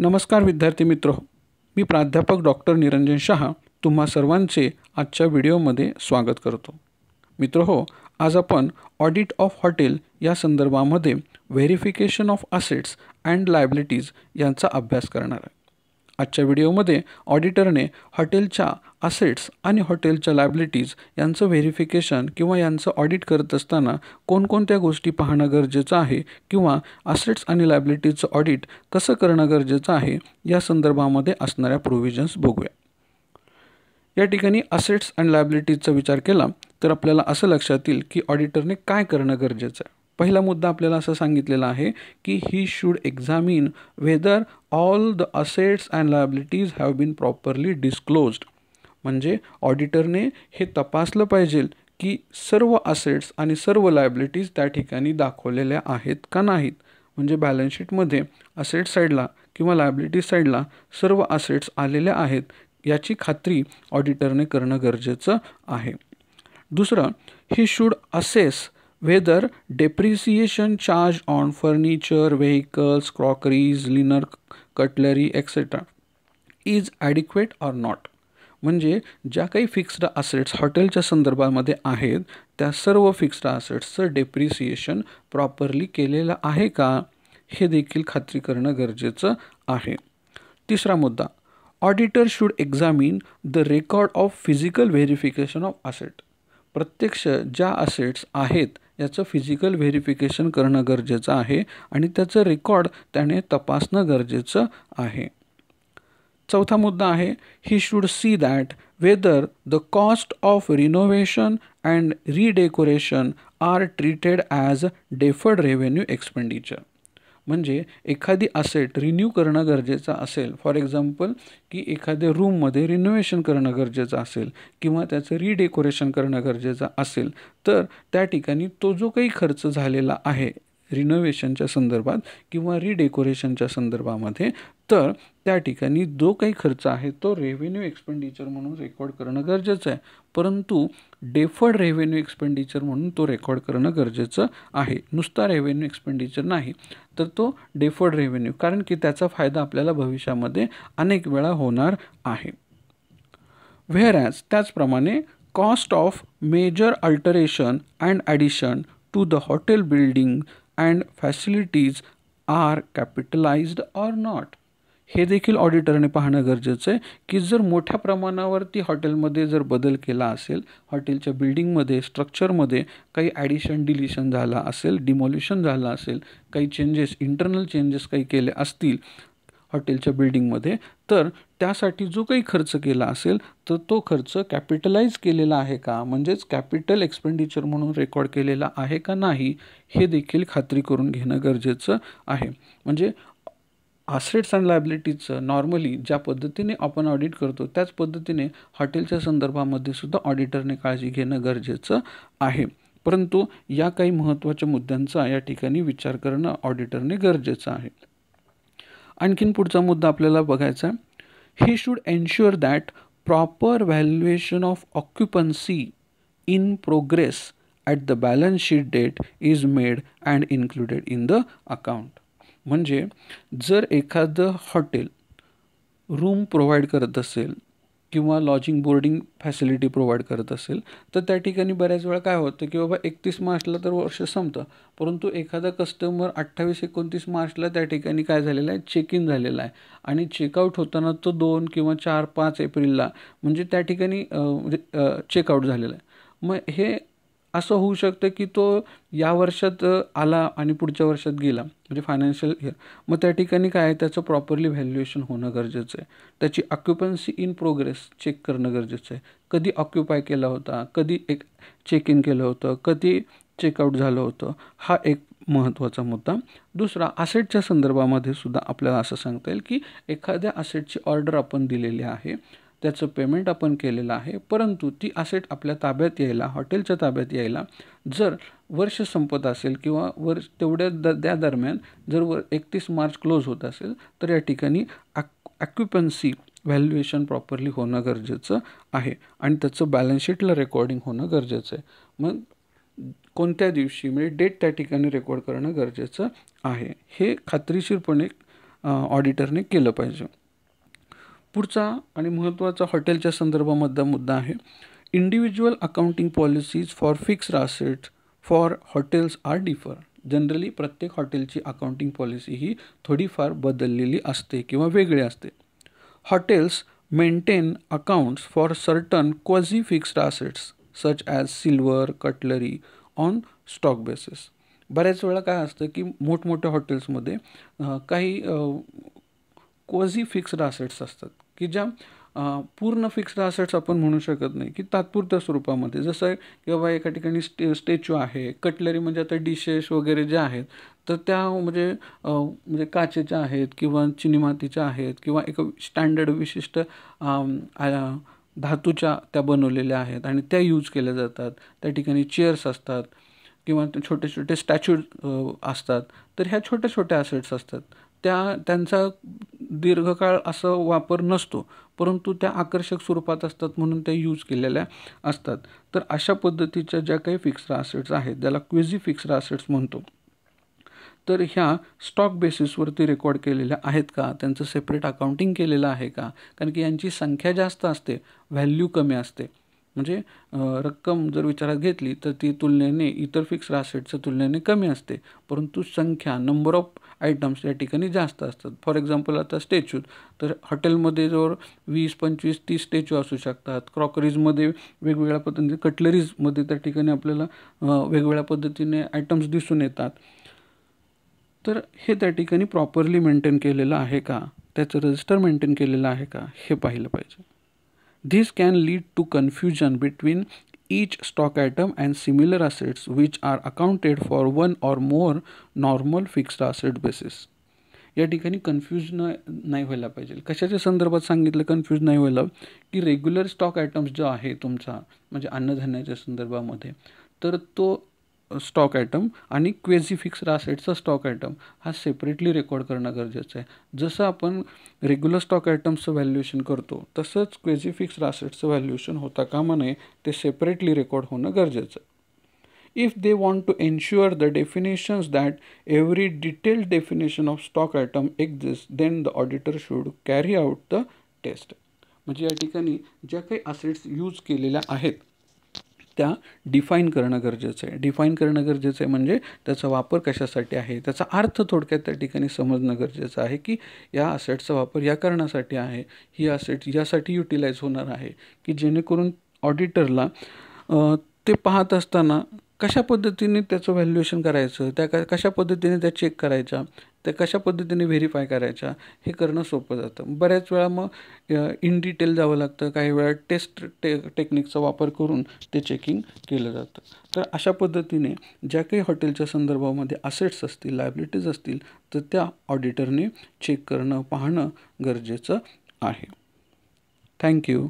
नमस्कार विद्यार्थी मित्र मी प्राध्यापक डॉक्टर निरंजन शहा तुम्हा सर्वांचे आजच्या व्हिडिओमध्ये स्वागत करतो मित्र हो आज आपण ऑडिट ऑफ हॉटेल या संदर्भामध्ये verification of assets and liabilities यांचा अभ्यास करणार आहे आजच्या व्हिडिओमध्ये ऑडिटरने हॉटेलच्या असेट्स आणि हॉटेलच्या लायबिलिटीज यांचं व्हेरिफिकेशन किंवा यांचं ऑडिट करत असताना कोणकोणत्या गोष्टी पाहणं गरजेचं आहे किंवा असेट्स आणि लायबिलिटीजचं ऑडिट कसं करणं गरजेचं आहे या संदर्भामध्ये असणाऱ्या प्रोव्हिजन्स बघूया या ठिकाणी असेट्स अँड लायबिलिटीजचा विचार केला तर आपल्याला असं लक्षात येईल की ऑडिटरने काय करणं गरजेचं आहे पहिला मुद्दा आपल्याला असं सांगितलेला आहे की he should examine whether all the assets and liabilities have been properly disclosed म्हणजे ऑडिटरने हे तपासलं पाहिजे की सर्व असेट्स आणि सर्व लायबिलिटीज त्या ठिकाणी दाखवलेल्या आहेत का नाहीत म्हणजे बॅलन्स शीटमध्ये असेट साईडला किंवा लायबिलिटी साईडला सर्व असेट्स आलेल्या आहेत याची खात्री ऑडिटरने करणं गरजेचं आहे दुसरं he should assess whether depreciation charge on furniture, vehicles, crockeries, linen cutlery, etc. Is adequate or not म्हणजे ज्या काही फिक्स्ड असेट्स हॉटेलच्या संदर्भामध्ये आहेत त्या सर्व फिक्स्ड असेट्सचं डेप्रिसिएशन प्रॉपरली केलेलं आहे का हे देखील खात्री करणं गरजेचं आहे तिसरा मुद्दा auditor should examine the record of physical verification of asset प्रत्यक्ष ज्या असेट्स आहेत याचं फिजिकल व्हेरिफिकेशन करणं गरजेचं आहे आणि त्याचं रेकॉर्ड त्याने तपासणं गरजेचं आहे चौथा मुद्दा आहे he should see that whether the cost of renovation and redecoration are treated as deferred revenue expenditure म्हणजे एखादी असेट रिन्यू करणं गरजेचं असेल फॉर एक्झाम्पल की एखाद्या रूममध्ये रिनोव्हेशन करणं गरजेचं असेल किंवा त्याचं रिडेकोरेशन करणं गरजेचं असेल तर त्या ठिकाणी तो जो काही खर्च झालेला आहे रिनोव्हेशनच्या संदर्भात किंवा रिडेकोरेशनच्या संदर्भामध्ये तर त्या ठिकाणी जो काही खर्च आहे तो रेव्हेन्यू एक्सपेंडिचर म्हणून रेकॉर्ड करणं गरजेचं आहे परंतु डेफर्ड रेव्हेन्यू एक्सपेंडिचर म्हणून तो रेकॉर्ड करणं गरजेचं आहे नुसता रेव्हेन्यू एक्सपेंडिचर नाही तर तो डेफर्ड रेव्हेन्यू कारण की त्याचा फायदा आपल्याला भविष्यामध्ये अनेक वेळा होणार आहे व्हेअरॅज त्याचप्रमाणे cost of major alteration and addition to the hotel building and facilities are capitalised or not हे देखील ऑडिटरने पाहणं गरजेचं आहे की जर मोठ्या प्रमाणावरती हॉटेलमध्ये जर बदल केला असेल हॉटेलच्या बिल्डिंगमध्ये स्ट्रक्चरमध्ये काही ॲडिशन डिलिशन झाला असेल डिमॉल्युशन झालं असेल काही चेंजेस इंटरनल चेंजेस काही केले असतील हॉटेलच्या बिल्डिंगमध्ये तर त्यासाठी जो काही खर्च केला असेल तर तो खर्च कॅपिटलाइज केलेला आहे का म्हणजेच कॅपिटल एक्सपेंडिचर म्हणून रेकॉर्ड केलेला आहे का नाही हे देखील खात्री करून घेणं गरजेचं आहे म्हणजे आसेट्स अँड लायबिलिटीजचं नॉर्मली ज्या पद्धतीने आपण ऑडिट करतो त्याच पद्धतीने हॉटेलच्या संदर्भामध्ये सुद्धा ऑडिटरने काळजी घेणं गरजेचं आहे परंतु या काही महत्त्वाच्या मुद्द्यांचा या ठिकाणी विचार करणं ऑडिटरने गरजेचं आहे आणखीन पुढचा मुद्दा आपल्याला बघायचा आहे he should ensure that proper valuation of occupancy in progress at the balance sheet date is made and included in the account म्हणजे जर एखादं हॉटेल रूम प्रोव्हाइड करत असेल किंवा लॉजिंग बोर्डिंग फॅसिलिटी प्रोव्हाइड करत असेल तर त्या ठिकाणी बऱ्याच वेळा काय होतं की बाबा एकतीस मार्चला तर वर्ष संपतं परंतु एखादा कस्टमर अठ्ठावीस एकोणतीस मार्चला त्या ठिकाणी काय झालेलं आहे चेक इन झालेला आहे आणि चेकआउट होताना तो दोन किंवा चार पाच एप्रिलला म्हणजे त्या ठिकाणी चेकआउट म्हणजे, झालेला आहे मग हे असं होऊ शकतं की तो या वर्षात आला आणि पुढच्या वर्षात गेला म्हणजे फायनान्शियल इयर मग त्या ठिकाणी काय आहे त्याचं प्रॉपरली व्हॅल्युएशन होणं गरजेचं आहे त्याची ऑक्युपन्सी इन प्रोग्रेस चेक करणं गरजेचं आहे कधी ऑक्युपाय केला होता कधी एक चेक इन केलं होतं कधी चेकआउट झालं होतं हा एक महत्त्वाचा मुद्दा दुसरा असेटच्या संदर्भामध्ये सुद्धा आपल्याला असं सांगता येईल की एखाद्या असेटची ऑर्डर आपण दिलेली आहे त्याचं पेमेंट आपण केलेलं आहे परंतु ती असेट आपल्या ताब्यात यायला हॉटेलच्या ताब्यात यायला जर वर्ष संपत असेल किंवा वर्ष तेवढ्या द त्या दरम्यान जर वर एकतीस मार्च क्लोज होत असेल तर या ठिकाणी ॲक्युपन्सी व्हॅल्युएशन प्रॉपरली होणं गरजेचं आहे आणि त्याचं बॅलन्स शीटला रेकॉर्डिंग होणं गरजेचं आहे मग कोणत्या दिवशी म्हणजे डेट त्या ठिकाणी रेकॉर्ड करणं गरजेचं आहे हे खात्रीशीरपणे ऑडिटरने केलं पाहिजे पुढचा आणि महत्त्वाचा हॉटेलच्या संदर्भामधला मुद्दा आहे individual accounting policies for fixed assets for hotels are differ generally प्रत्येक हॉटेलची अकाउंटिंग पॉलिसी ही थोडीफार बदललेली असते किंवा वेगळी असते hotels maintain accounts for certain quasi fixed assets such as silver cutlery on stock basis बऱ्याच वेळा काय असतं की मोठमोठ्या हॉटेल्समध्ये काही क्वझी फिक्स्ड असेट्स असतात की ज्या पूर्ण फिक्स्ड असेट्स आपण म्हणू शकत नाही की तात्पुरत्या स्वरूपामध्ये जसं की एका ठिकाणी स्टे स्टॅच्यू आहे कटलरी म्हणजे आता डिशेस वगैरे ज्या आहेत तर त्या म्हणजे म्हणजे काचेच्या आहेत किंवा चिनी आहेत किंवा एक स्टँडर्ड विशिष्ट धातूच्या त्या बनवलेल्या आहेत आणि त्या यूज केल्या जातात त्या ठिकाणी चेअर्स असतात किंवा छोटे छोटे स्टॅच्यू असतात तर ह्या छोट्या छोट्या असेट्स असतात त्या त्यांचा दीर्घकाळ असं वापर नसतो परंतु त्या आकर्षक स्वरूपात असतात म्हणून त्या यूज केलेल्या असतात तर अशा पद्धतीच्या ज्या काही फिक्स्ड असेट्स आहेत ज्याला क्विझी फिक्स्ड असेट्स म्हणतो तर ह्या स्टॉक बेसिसवरती रेकॉर्ड केलेल्या आहेत का त्यांचं सेपरेट अकाउंटिंग केलेलं आहे का कारण की यांची संख्या जास्त असते व्हॅल्यू कमी असते म्हणजे रक्कम जर विचारात घेतली तर ती तुलनेने इतर फिक्स्ड असेट्सच्या तुलनेने कमी असते परंतु संख्या नंबर ऑफ आयटम्स या ठिकाणी जास्त असतात फॉर एक्झाम्पल आता स्टॅच्यू तर हॉटेलमध्ये जवळ वीस पंचवीस तीस स्टॅच्यू असू शकतात क्रॉकरीजमध्ये वेगवेगळ्या पद्धतीने कटलरीजमध्ये त्या ठिकाणी आपल्याला वेगवेगळ्या पद्धतीने आयटम्स दिसून येतात तर हे त्या ठिकाणी प्रॉपरली मेंटेन केलेलं आहे का त्याचं रजिस्टर मेंटेन केलेलं आहे का हे पाहिलं पाहिजे this can lead to confusion between each stock item and similar assets which are accounted for one or more normal fixed asset basis या ठिकाणी कन्फ्युजन न नाही व्हायला पाहिजे कशाच्या संदर्भात सांगितलं कन्फ्यूज नाही व्हायला की रेग्युलर स्टॉक आयटम्स जो आहे तुमचा म्हणजे अन्नधान्याच्या संदर्भामध्ये तर तो स्टॉक आयटम आणि क्वेझिफिक्स रासेटचा स्टॉक आयटम हा सेपरेटली रेकॉर्ड करणं गरजेचं आहे जसं आपण रेग्युलर स्टॉक आयटम्सचं व्हॅल्युएशन करतो तसंच फिक्स्ड रासेटचं व्हॅल्युएशन होता कामा नये ते सेपरेटली रेकॉर्ड होणं गरजेचं आहे they want to to the definitions that that detail definition of stock item item then then the auditor should carry out the test म्हणजे या ठिकाणी ज्या काही असेट्स यूज केलेल्या आहेत त्या डिफाईन करणं गरजेचं आहे डिफाईन करणं गरजेचं आहे म्हणजे त्याचा वापर कशासाठी आहे त्याचा अर्थ थोडक्यात त्या ठिकाणी समजणं गरजेचं आहे की या असेटचा वापर या कारणासाठी आहे ही असेट यासाठी युटिलाइज होणार आहे की जेणेकरून ऑडिटरला ते पाहत असताना कशा पद्धतीने त्याचं व्हॅल्युएशन करायचं त्या कशा पद्धतीने त्या चेक करायच्या त्या कशा पद्धतीने व्हेरीफाय करायच्या हे करणं सोपं जातं बऱ्याच वेळा मग इन डिटेल जावं लागतं काही वेळा टेस्ट टे टेक्निकचा वापर करून ते चेकिंग केलं जातं तर अशा पद्धतीने ज्या काही हॉटेलच्या संदर्भामध्ये असेट्स असतील लायबिलिटीज असतील तर त्या ऑडिटरने चेक करणं पाहणं गरजेचं आहे थँक्यू